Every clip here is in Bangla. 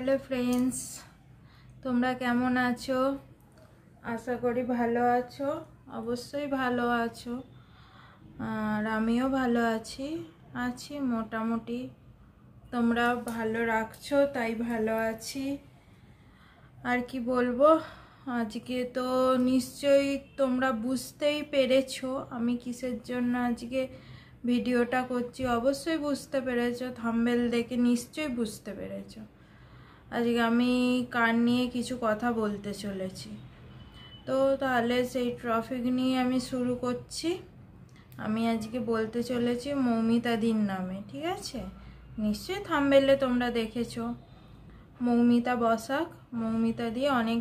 হ্যালো ফ্রেন্ডস তোমরা কেমন আছো আশা করি ভালো আছো অবশ্যই ভালো আছো আর আমিও ভালো আছি আছি মোটামুটি তোমরা ভালো রাখছো তাই ভালো আছি আর কি বলবো আজকে তো নিশ্চয়ই তোমরা বুঝতেই পেরেছো আমি কিসের জন্য আজকে ভিডিওটা করছি অবশ্যই বুঝতে পেরেছো থাম্বেল দেখে নিশ্চয়ই বুঝতে পেরেছো আজকে আমি কার নিয়ে কিছু কথা বলতে চলেছি তো তাহলে সেই ট্রফিক নিয়ে আমি শুরু করছি আমি আজকে বলতে চলেছি মৌমিতাদির নামে ঠিক আছে নিশ্চয়ই থামবেলে তোমরা দেখেছো মৌমিতা বসাক মৌমিতা দিয়ে অনেক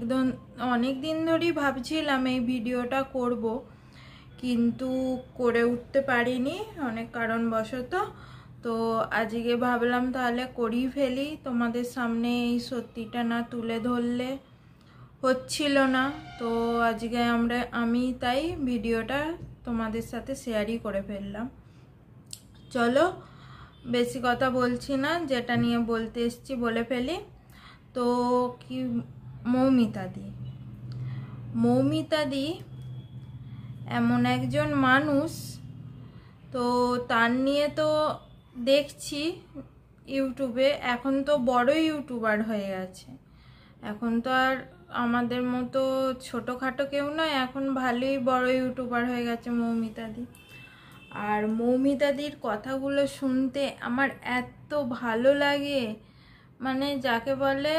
অনেক দিন ধরেই ভাবছিলাম এই ভিডিওটা করব কিন্তু করে উঠতে পারিনি অনেক কারণবশত তো আজকে ভাবলাম তাহলে করি ফেলি তোমাদের সামনে এই সত্যিটা না তুলে ধরলে হচ্ছিল না তো আজকে আমরা আমি তাই ভিডিওটা তোমাদের সাথে শেয়ারই করে ফেললাম চলো বেশি কথা বলছি না যেটা নিয়ে বলতে এসছি বলে ফেলি তো কি মৌমিতাদি মৌমিতাদি এমন একজন মানুষ তো তার নিয়ে তো দেখছি ইউটিউবে এখন তো বড় ইউটিউবার হয়ে গেছে এখন তো আর আমাদের মতো ছোটোখাটো কেউ নয় এখন ভালোই বড় ইউটিউবার হয়ে গেছে মৌমিতাদি আর মৌমিতাদির কথাগুলো শুনতে আমার এত ভালো লাগে মানে যাকে বলে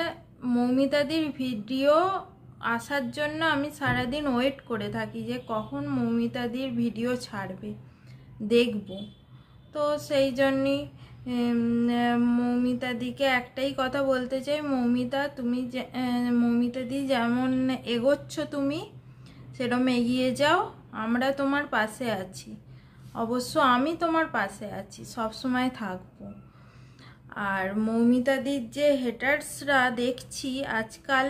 মৌমিতাদির ভিডিও আসার জন্য আমি সারাদিন ওয়েট করে থাকি যে কখন মৌমিতাদির ভিডিও ছাড়বে দেখবো তো সেই জন্যই মৌমিতাদিকে একটাই কথা বলতে চাই মৌমিতা তুমি দি যেমন এগোচ্ছ তুমি সেরম এগিয়ে যাও আমরা তোমার পাশে আছি অবশ্য আমি তোমার পাশে আছি সব সময় থাকবো আর মৌমিতাদির যে হেটার্সরা দেখছি আজকাল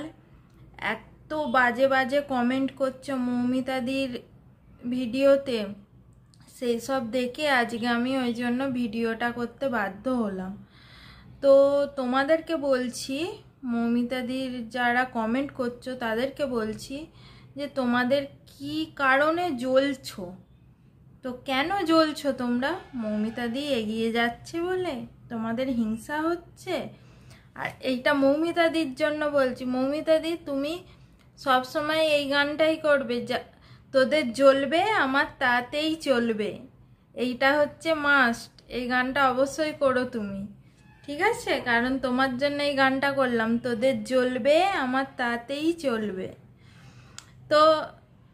এত বাজে বাজে কমেন্ট করছে মৌমিতাদির ভিডিওতে সেই সব দেখে আজকে আমি ওই জন্য ভিডিওটা করতে বাধ্য হলাম তো তোমাদেরকে বলছি মৌমিতাদির যারা কমেন্ট করছো তাদেরকে বলছি যে তোমাদের কি কারণে জ্বলছো তো কেন জ্বলছো তোমরা মৌমিতাদি এগিয়ে যাচ্ছে বলে তোমাদের হিংসা হচ্ছে আর এইটা মৌমিতাদির জন্য বলছি মৌমিতাদি তুমি সবসময় এই গানটাই করবে যা তোদের জ্বলবে আমার তাতেই চলবে এইটা হচ্ছে মাস্ট এই গানটা অবশ্যই করো তুমি ঠিক আছে কারণ তোমার জন্য এই গানটা করলাম তোদের জ্বলবে আমার তাতেই চলবে তো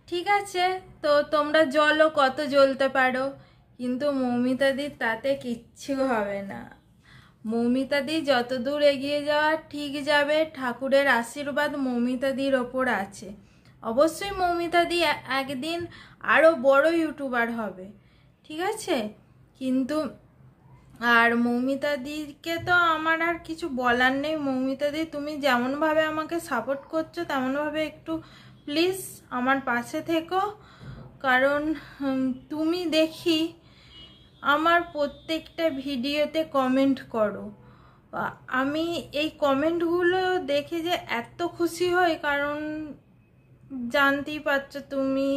ঠিক আছে তো তোমরা জলও কত জ্বলতে পারো কিন্তু মৌমিতাদির তাতে কিচ্ছু হবে না মৌমিতাদি যতদূর এগিয়ে যাওয়া ঠিক যাবে ঠাকুরের আশীর্বাদ মৌমিতাদির ওপর আছে অবশ্যই মৌমিতা দি একদিন আরও বড় ইউটিউবার হবে ঠিক আছে কিন্তু আর মৌমিতা দিকে তো আমার আর কিছু বলার নেই মৌমিতা দি তুমি যেমনভাবে আমাকে সাপোর্ট করছো তেমনভাবে একটু প্লিজ আমার পাশে থেকো কারণ তুমি দেখি আমার প্রত্যেকটা ভিডিওতে কমেন্ট করো আমি এই কমেন্টগুলো দেখে যে এত খুশি হই কারণ জানতেই পারছো তুমি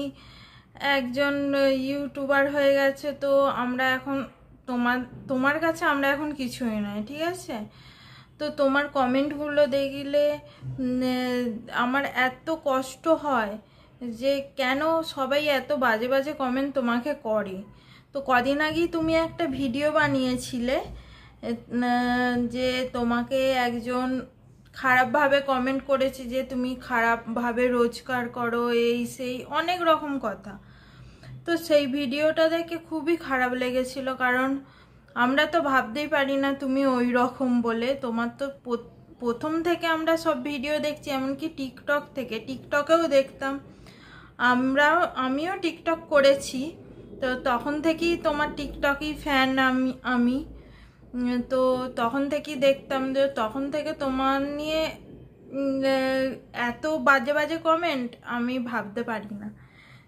একজন ইউটিউবার হয়ে গেছে তো আমরা এখন তোমার তোমার কাছে আমরা এখন কিছুই নয় ঠিক আছে তো তোমার কমেন্টগুলো দেখলে আমার এত কষ্ট হয় যে কেন সবাই এত বাজে বাজে কমেন্ট তোমাকে করে তো কদিন আগেই তুমি একটা ভিডিও বানিয়েছিলে যে তোমাকে একজন খারাপভাবে কমেন্ট করেছে যে তুমি খারাপভাবে রোজগার করো এই সেই অনেক রকম কথা তো সেই ভিডিওটা দেখে খুবই খারাপ লেগেছিল কারণ আমরা তো ভাবতেই পারি না তুমি ওই রকম বলে তোমার তো প্রথম থেকে আমরা সব ভিডিও দেখছি এমনকি টিকটক থেকে টিকটকেও দেখতাম আমরা আমিও টিকটক করেছি তো তখন থেকেই তোমার টিকটকই ফ্যান আমি আমি তো তখন থেকেই দেখতাম যে তখন থেকে তোমার নিয়ে এত বাজে বাজে কমেন্ট আমি ভাবতে পারি না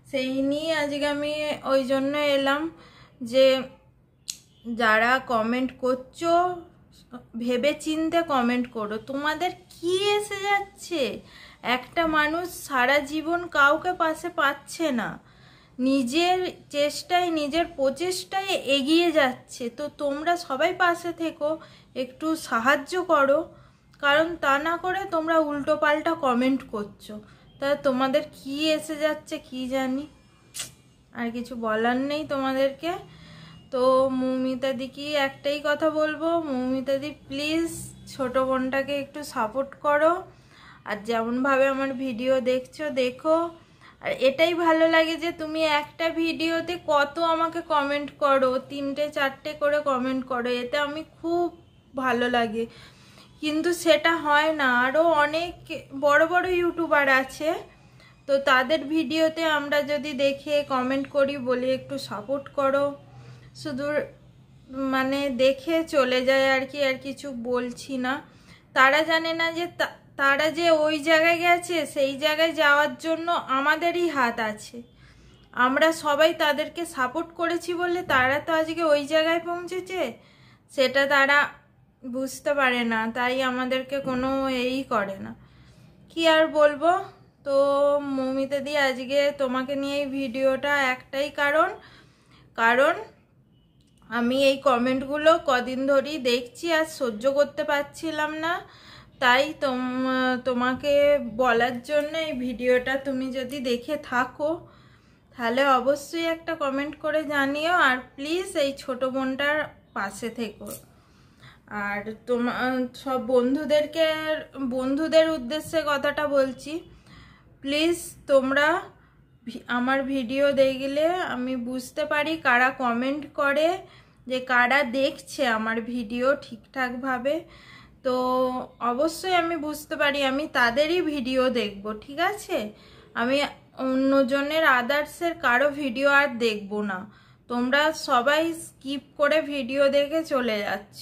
সেই নিয়ে আজকে আমি ওই জন্য এলাম যে যারা কমেন্ট করছো ভেবে চিনতে কমেন্ট করো তোমাদের কি এসে যাচ্ছে একটা মানুষ সারা জীবন কাউকে পাশে পাচ্ছে না নিজের চেষ্টায় নিজের প্রচেষ্টায় এগিয়ে যাচ্ছে তো তোমরা সবাই পাশে থেকো একটু সাহায্য করো কারণ তা না করে তোমরা উল্টো পাল্টা কমেন্ট করছো তা তোমাদের কি এসে যাচ্ছে কি জানি আর কিছু বলার নেই তোমাদেরকে তো মৌমিতাদি কি একটাই কথা বলবো মৌমিতাদি প্লিজ ছোটো বোনটাকে একটু সাপোর্ট করো আর যেমনভাবে আমার ভিডিও দেখছো দেখো আর এটাই ভালো লাগে যে তুমি একটা ভিডিওতে কত আমাকে কমেন্ট করো তিনটে চারটে করে কমেন্ট করো এতে আমি খুব ভালো লাগে কিন্তু সেটা হয় না আরও অনেক বড় বড় ইউটিউবার আছে তো তাদের ভিডিওতে আমরা যদি দেখে কমেন্ট করি বলি একটু সাপোর্ট করো শুধু মানে দেখে চলে যায় আর কি আর কিছু বলছি না তারা জানে না যে তারা যে ওই জায়গায় গেছে সেই জায়গায় যাওয়ার জন্য আমাদেরই হাত আছে আমরা সবাই তাদেরকে সাপোর্ট করেছি বলে তারা তো আজকে ওই জায়গায় পৌঁছেছে সেটা তারা বুঝতে পারে না তাই আমাদেরকে কোনো এই করে না কি আর বলবো তো দি আজকে তোমাকে নিয়ে এই ভিডিওটা একটাই কারণ কারণ আমি এই কমেন্টগুলো কদিন ধরেই দেখছি আর সহ্য করতে পারছিলাম না তাই তোমাকে বলার জন্য এই ভিডিওটা তুমি যদি দেখে থাকো তাহলে অবশ্যই একটা কমেন্ট করে জানিও আর প্লিজ এই ছোট বোনটার পাশে থেকো আর তোমার সব বন্ধুদেরকে বন্ধুদের উদ্দেশ্যে কথাটা বলছি প্লিজ তোমরা আমার ভিডিও দেখলে আমি বুঝতে পারি কারা কমেন্ট করে যে কারা দেখছে আমার ভিডিও ঠিকঠাকভাবে তো অবশ্যই আমি বুঝতে পারি আমি তাদেরই ভিডিও দেখব ঠিক আছে আমি অন্যজনের আদার্সের কারো ভিডিও আর দেখব না তোমরা সবাই স্কিপ করে ভিডিও দেখে চলে যাচ্ছ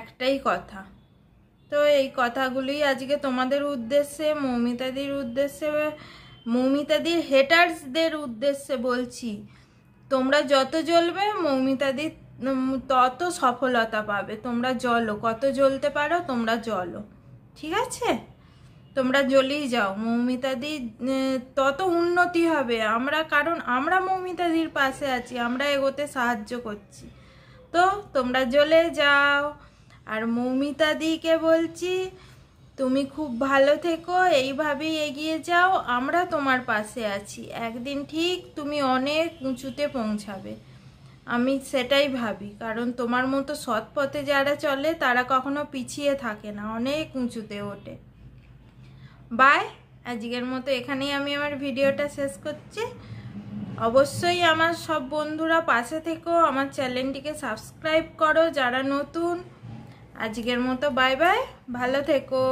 একটাই কথা তো এই কথাগুলি আজকে তোমাদের উদ্দেশ্যে মৌমিতাদির উদ্দেশ্যে মৌমিতাদির হেটার্সদের উদ্দেশ্যে বলছি তোমরা যত জ্বলবে মৌমিতাদির তত সফলতা পাবে তোমরা জলো কত জ্বলতে পারো তোমরা জলো ঠিক আছে তোমরা জ্বলেই যাও মৌমিতাদি তত উন্নতি হবে আমরা কারণ আমরা মৌমিতাদির পাশে আছি আমরা এগোতে সাহায্য করছি তো তোমরা জ্বলে যাও আর মৌমিতাদিকে বলছি তুমি খুব ভালো থেকো এইভাবেই এগিয়ে যাও আমরা তোমার পাশে আছি একদিন ঠিক তুমি অনেক উঁচুতে পৌঁছাবে আমি সেটাই ভাবি কারণ তোমার মতো সৎ পথে যারা চলে তারা কখনো পিছিয়ে থাকে না অনেক উঁচুতে ওঠে বাই আজকের মতো এখানেই আমি আমার ভিডিওটা শেষ করছি অবশ্যই আমার সব বন্ধুরা পাশে থেকেও আমার চ্যানেলটিকে সাবস্ক্রাইব করো যারা নতুন আজকের মতো বাই বাই ভালো থেকো